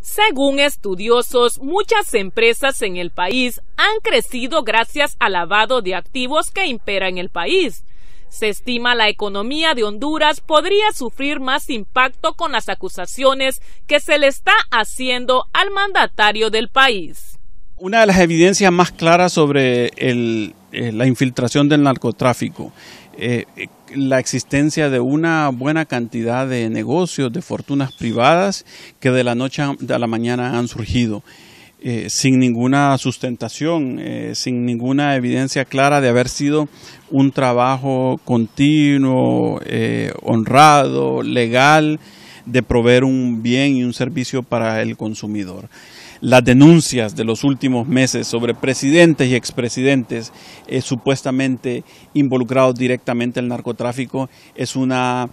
Según estudiosos, muchas empresas en el país han crecido gracias al lavado de activos que impera en el país. Se estima la economía de Honduras podría sufrir más impacto con las acusaciones que se le está haciendo al mandatario del país. Una de las evidencias más claras sobre el eh, la infiltración del narcotráfico, eh, la existencia de una buena cantidad de negocios, de fortunas privadas que de la noche a la mañana han surgido. Eh, sin ninguna sustentación, sin ninguna evidencia clara de haber sido un trabajo continuo, honrado, legal, de proveer un bien y un servicio para el consumidor las denuncias de los últimos meses sobre presidentes y expresidentes eh, supuestamente involucrados directamente en narcotráfico es una,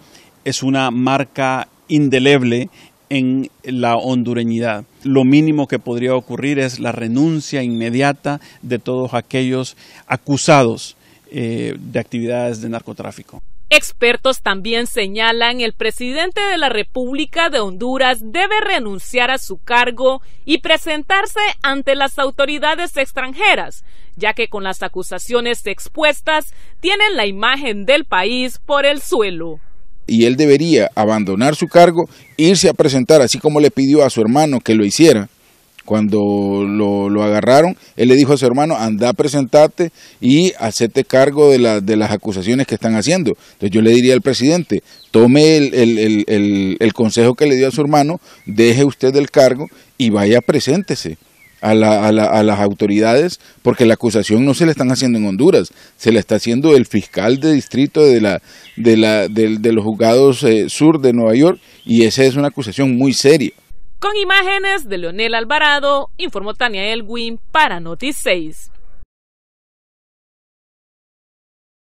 es una marca indeleble en la hondureñidad. Lo mínimo que podría ocurrir es la renuncia inmediata de todos aquellos acusados eh, de actividades de narcotráfico. Expertos también señalan el presidente de la República de Honduras debe renunciar a su cargo y presentarse ante las autoridades extranjeras, ya que con las acusaciones expuestas tienen la imagen del país por el suelo y él debería abandonar su cargo, irse a presentar, así como le pidió a su hermano que lo hiciera, cuando lo, agarraron, él le dijo a su hermano, anda a presentarte y hacete cargo de, la, de las acusaciones que están haciendo. Entonces yo le diría al presidente, tome el, consejo que le dio a su hermano, deje usted el cargo y vaya, preséntese. A, a, a, las autoridades porque la acusación no se le están haciendo en Honduras, se la está haciendo el fiscal de distrito de, la, de, la, de, los juzgados eh, sur de Nueva York y esa es una acusación muy seria. Con imágenes de Leonel Alvarado, informó Tania Elwin para Notice 6.